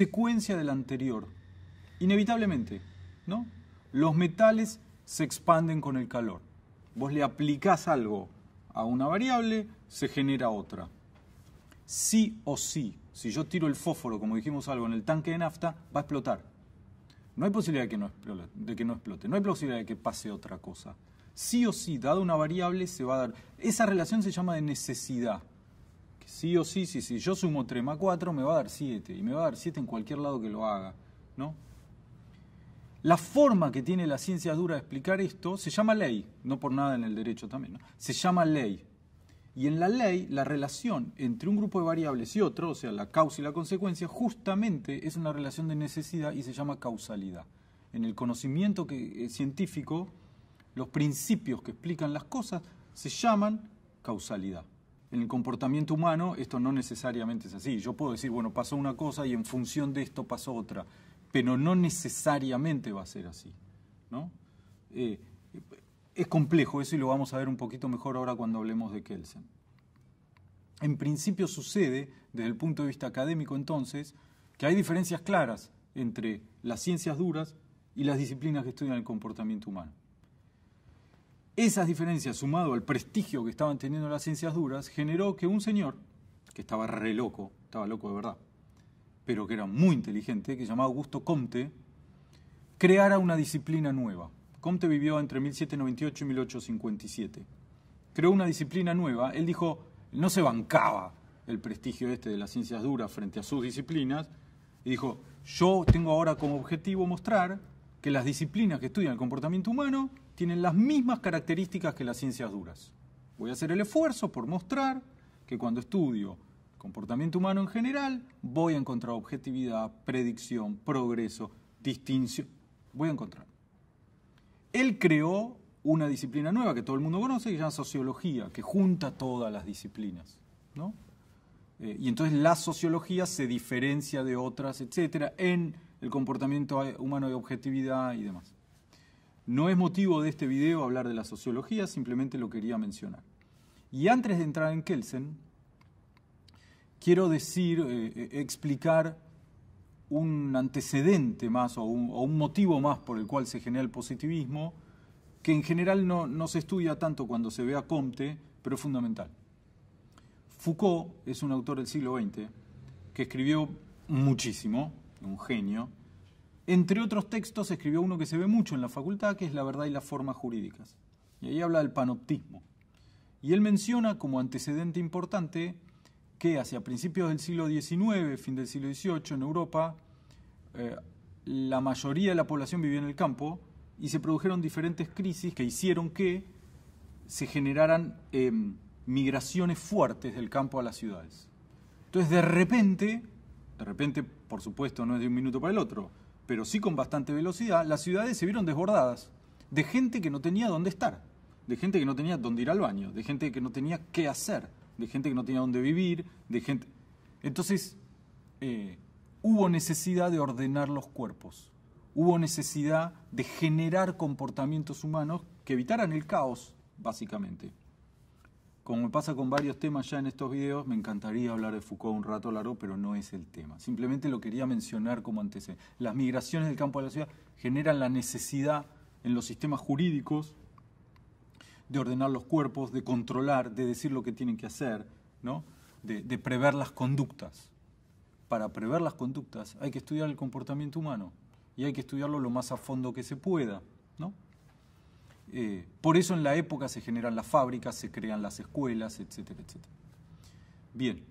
secuencia del la anterior. Inevitablemente, ¿no? Los metales se expanden con el calor. Vos le aplicás algo a una variable, se genera otra. Sí o sí, si yo tiro el fósforo, como dijimos algo, en el tanque de nafta, va a explotar. No hay posibilidad de que no explote. De que no, no hay posibilidad de que pase otra cosa. Sí o sí, dada una variable, se va a dar. Esa relación se llama de necesidad sí o sí, sí, sí. Yo sumo 3 más 4, me va a dar 7. Y me va a dar 7 en cualquier lado que lo haga. ¿no? La forma que tiene la ciencia dura de explicar esto se llama ley. No por nada en el derecho también. Se llama ley. Y en la ley, la relación entre un grupo de variables y otro, o sea, la causa y la consecuencia, justamente es una relación de necesidad y se llama causalidad. En el conocimiento que, eh, científico, los principios que explican las cosas se llaman causalidad. En el comportamiento humano esto no necesariamente es así. Yo puedo decir, bueno, pasó una cosa y en función de esto pasó otra, pero no necesariamente va a ser así. ¿no? Eh, es complejo eso y lo vamos a ver un poquito mejor ahora cuando hablemos de Kelsen. En principio sucede, desde el punto de vista académico entonces, que hay diferencias claras entre las ciencias duras y las disciplinas que estudian el comportamiento humano. Esas diferencias, sumado al prestigio que estaban teniendo las ciencias duras, generó que un señor, que estaba re loco, estaba loco de verdad, pero que era muy inteligente, que se llamaba Augusto Comte, creara una disciplina nueva. Comte vivió entre 1798 y 1857. Creó una disciplina nueva. Él dijo, no se bancaba el prestigio este de las ciencias duras frente a sus disciplinas, y dijo, yo tengo ahora como objetivo mostrar que las disciplinas que estudian el comportamiento humano tienen las mismas características que las ciencias duras. Voy a hacer el esfuerzo por mostrar que cuando estudio comportamiento humano en general, voy a encontrar objetividad, predicción, progreso, distinción. Voy a encontrar. Él creó una disciplina nueva que todo el mundo conoce, que se llama sociología, que junta todas las disciplinas. Eh, y entonces la sociología se diferencia de otras, etcétera, en el comportamiento humano de objetividad y demás. No es motivo de este video hablar de la sociología, simplemente lo quería mencionar. Y antes de entrar en Kelsen, quiero decir, eh, eh, explicar un antecedente más o un, motivo más por el cual se genera el positivismo, que en general no, no se estudia tanto cuando se ve a Comte, pero es fundamental. Foucault es un autor del siglo XX que escribió muchísimo, un genio, entre otros textos escribió uno que se ve mucho en la facultad, que es La verdad y las formas jurídicas. Y ahí habla del panoptismo. Y él menciona como antecedente importante que hacia principios del siglo XIX, fin del siglo XVIII, en Europa, eh, la mayoría de la población vivía en el campo y se produjeron diferentes crisis que hicieron que se generaran em, migraciones fuertes del campo a las ciudades. Entonces, de repente, de repente, por supuesto, no es de un minuto para el otro, pero sí con bastante velocidad, las ciudades se vieron desbordadas de gente que no tenía dónde estar, de gente que no tenía dónde ir al baño, de gente que no tenía qué hacer, de gente que no tenía dónde vivir, de gente... Entonces, eh, hubo necesidad de ordenar los cuerpos, hubo necesidad de generar comportamientos humanos que evitaran el caos, básicamente. Como me pasa con varios temas ya en estos videos, me encantaría hablar de Foucault un rato largo, pero no es el tema. Simplemente lo quería mencionar como antecedente. Las migraciones del campo a la ciudad generan la necesidad en los sistemas jurídicos de ordenar los cuerpos, de controlar, de decir lo que tienen que hacer, ¿no? de, de prever las conductas. Para prever las conductas hay que estudiar el comportamiento humano y hay que estudiarlo lo más a fondo que se pueda. ¿no? Eh, por eso en la época se generan las fábricas, se crean las escuelas, etcétera, etcétera. Bien,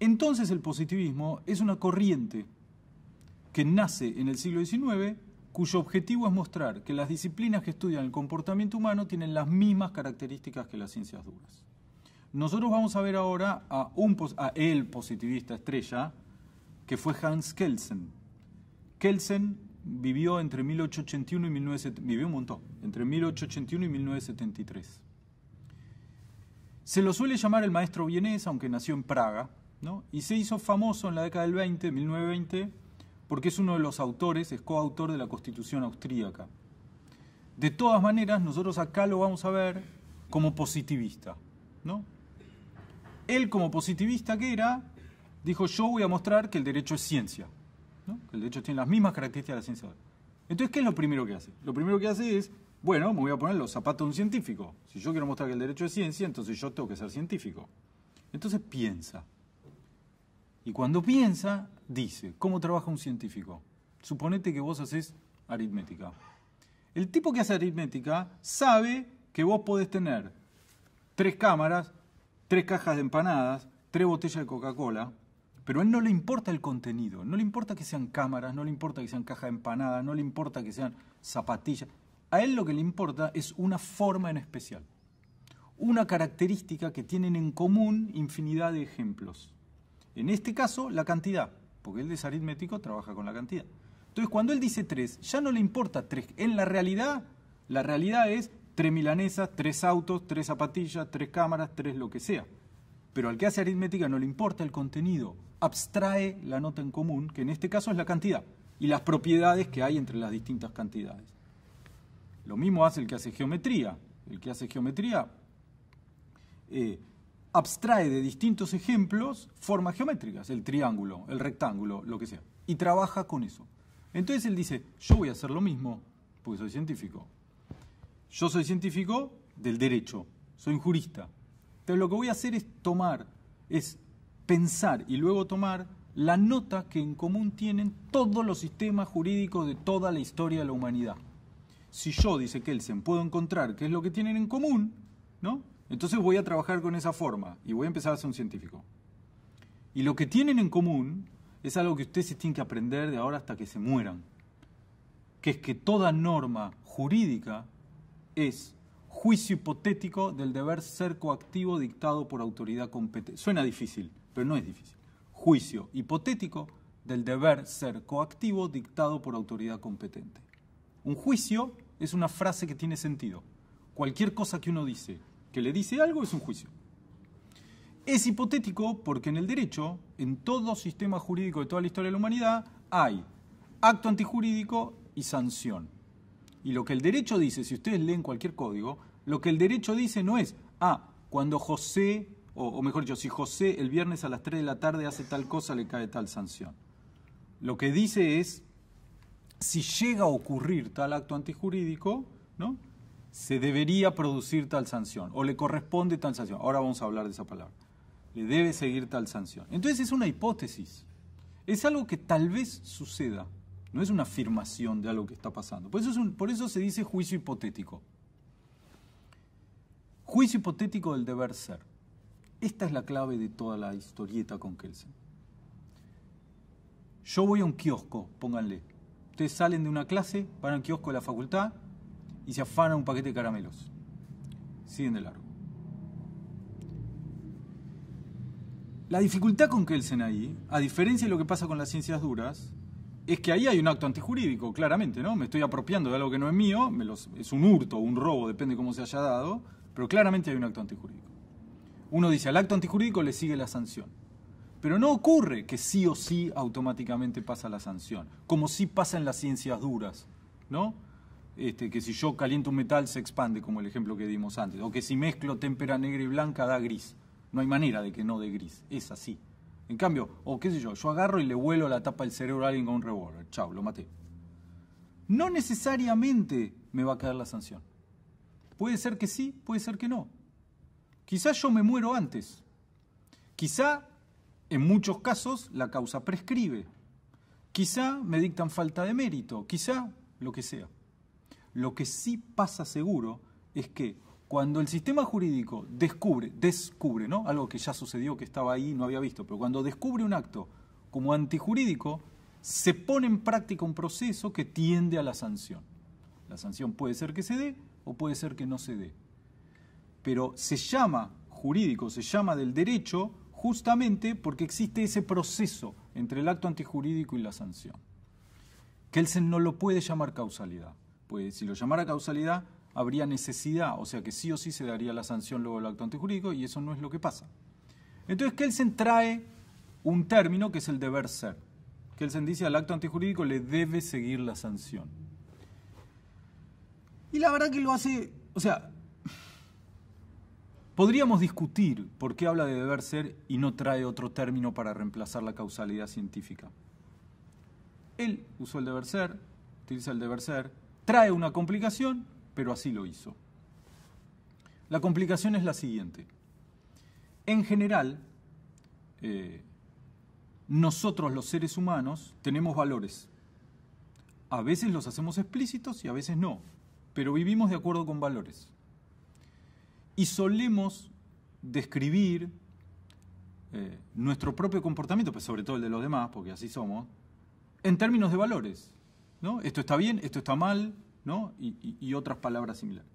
entonces el positivismo es una corriente que nace en el siglo XIX cuyo objetivo es mostrar que las disciplinas que estudian el comportamiento humano tienen las mismas características que las ciencias duras. Nosotros vamos a ver ahora a, un, a el positivista estrella, que fue Hans Kelsen. Kelsen vivió entre 1881 y 1973, vivió un montón, entre 1881 y 1973. Se lo suele llamar el maestro vienés, aunque nació en Praga, y se hizo famoso en la década del 20, 1920, porque es uno de los autores, es coautor de la Constitución austríaca. De todas maneras, nosotros acá lo vamos a ver como positivista. Él como positivista que era, dijo yo voy a mostrar que el derecho es ciencia. El derecho tiene las mismas características de la ciencia Entonces, ¿qué es lo primero que hace? Lo primero que hace es, bueno, me voy a poner los zapatos de un científico. Si yo quiero mostrar que el derecho es ciencia, entonces yo tengo que ser científico. Entonces piensa. Y cuando piensa, dice, ¿cómo trabaja un científico? Suponete que vos haces aritmética. El tipo que hace aritmética sabe que vos podés tener tres cámaras, tres cajas de empanadas, tres botellas de Coca-Cola, pero a él no le importa el contenido, no le importa que sean cámaras, no le importa que sean caja de empanada, no le importa que sean zapatillas. A él lo que le importa es una forma en especial, una característica que tienen en común infinidad de ejemplos. En este caso, la cantidad, porque él es aritmético, trabaja con la cantidad. Entonces, cuando él dice tres, ya no le importa tres. En la realidad, la realidad es tres milanesas, tres autos, tres zapatillas, tres cámaras, tres lo que sea. Pero al que hace aritmética no le importa el contenido, abstrae la nota en común, que en este caso es la cantidad, y las propiedades que hay entre las distintas cantidades. Lo mismo hace el que hace geometría. El que hace geometría eh, abstrae de distintos ejemplos formas geométricas, el triángulo, el rectángulo, lo que sea, y trabaja con eso. Entonces él dice, yo voy a hacer lo mismo, porque soy científico. Yo soy científico del derecho, soy jurista. Entonces lo que voy a hacer es tomar, es pensar y luego tomar la nota que en común tienen todos los sistemas jurídicos de toda la historia de la humanidad. Si yo, dice Kelsen, puedo encontrar qué es lo que tienen en común, ¿no? Entonces voy a trabajar con esa forma y voy a empezar a ser un científico. Y lo que tienen en común es algo que ustedes tienen que aprender de ahora hasta que se mueran, que es que toda norma jurídica es juicio hipotético del deber ser coactivo dictado por autoridad competente. Suena difícil, pero no es difícil. Juicio hipotético del deber ser coactivo dictado por autoridad competente. Un juicio es una frase que tiene sentido. Cualquier cosa que uno dice, que le dice algo, es un juicio. Es hipotético porque en el derecho, en todo sistema jurídico de toda la historia de la humanidad, hay acto antijurídico y sanción. Y lo que el derecho dice, si ustedes leen cualquier código, lo que el derecho dice no es, ah, cuando José o, mejor dicho, si José el viernes a las 3 de la tarde hace tal cosa, le cae tal sanción. Lo que dice es, si llega a ocurrir tal acto antijurídico, ¿no? se debería producir tal sanción, o le corresponde tal sanción. Ahora vamos a hablar de esa palabra. Le debe seguir tal sanción. Entonces es una hipótesis. Es algo que tal vez suceda. No es una afirmación de algo que está pasando. eso, por eso se dice juicio hipotético. Juicio hipotético del deber ser. Esta es la clave de toda la historieta con Kelsen. Yo voy a un kiosco, pónganle. Ustedes salen de una clase, van al kiosco de la facultad y se afanan un paquete de caramelos. Siguen de largo. La dificultad con Kelsen ahí, a diferencia de lo que pasa con las ciencias duras, es que ahí hay un acto antijurídico, claramente, ¿no? Me estoy apropiando de algo que no es mío, es un hurto un robo, depende de cómo se haya dado, pero claramente hay un acto antijurídico. Uno dice, al acto antijurídico le sigue la sanción. Pero no ocurre que sí o sí automáticamente pasa la sanción, como sí pasa en las ciencias duras, ¿no? Este, que si yo caliento un metal se expande, como el ejemplo que dimos antes, o que si mezclo témpera negra y blanca da gris. No hay manera de que no dé gris, es así. En cambio, o qué sé yo, yo agarro y le vuelo la tapa del cerebro a alguien con un revólver, chao, lo maté. No necesariamente me va a caer la sanción. Puede ser que sí, puede ser que no. Quizá yo me muero antes. Quizá, en muchos casos, la causa prescribe. Quizá me dictan falta de mérito. Quizá lo que sea. Lo que sí pasa seguro es que cuando el sistema jurídico descubre, descubre, ¿no? Algo que ya sucedió, que estaba ahí y no había visto, pero cuando descubre un acto como antijurídico, se pone en práctica un proceso que tiende a la sanción. La sanción puede ser que se dé o puede ser que no se dé pero se llama jurídico, se llama del derecho justamente porque existe ese proceso entre el acto antijurídico y la sanción. Kelsen no lo puede llamar causalidad, pues si lo llamara causalidad habría necesidad, o sea que sí o sí se daría la sanción luego del acto antijurídico y eso no es lo que pasa. Entonces Kelsen trae un término que es el deber ser. Kelsen dice al acto antijurídico le debe seguir la sanción. Y la verdad que lo hace, o sea, Podríamos discutir por qué habla de deber ser y no trae otro término para reemplazar la causalidad científica. Él usó el deber ser, utiliza el deber ser, trae una complicación, pero así lo hizo. La complicación es la siguiente. En general, eh, nosotros los seres humanos tenemos valores. A veces los hacemos explícitos y a veces no, pero vivimos de acuerdo con valores y solemos describir eh, nuestro propio comportamiento, pues sobre todo el de los demás, porque así somos, en términos de valores. ¿no? Esto está bien, esto está mal, ¿no? y, otras palabras similares.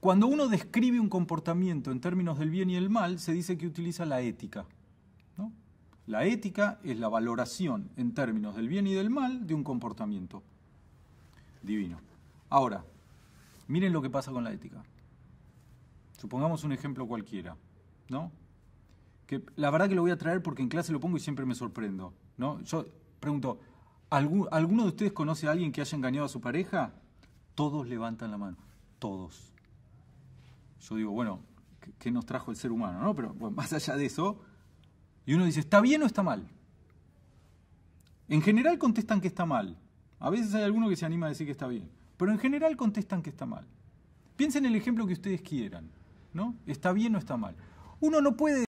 Cuando uno describe un comportamiento en términos del bien y el mal, se dice que utiliza la ética. La ética es la valoración en términos del bien y del mal de un comportamiento divino. Ahora, miren lo que pasa con la ética. Supongamos un ejemplo cualquiera, ¿no? Que la verdad que lo voy a traer porque en clase lo pongo y siempre me sorprendo, ¿no? Yo pregunto, ¿alguno de ustedes conoce a alguien que haya engañado a su pareja? Todos levantan la mano, todos. Yo digo, bueno, ¿qué nos trajo el ser humano, no? Pero más allá de eso, y uno dice, ¿está bien o está mal? En general contestan que está mal. A veces hay alguno que se anima a decir que está bien, pero en general contestan que está mal. Piensen en el ejemplo que ustedes quieran. ¿no? ¿Está bien o está mal? Uno no puede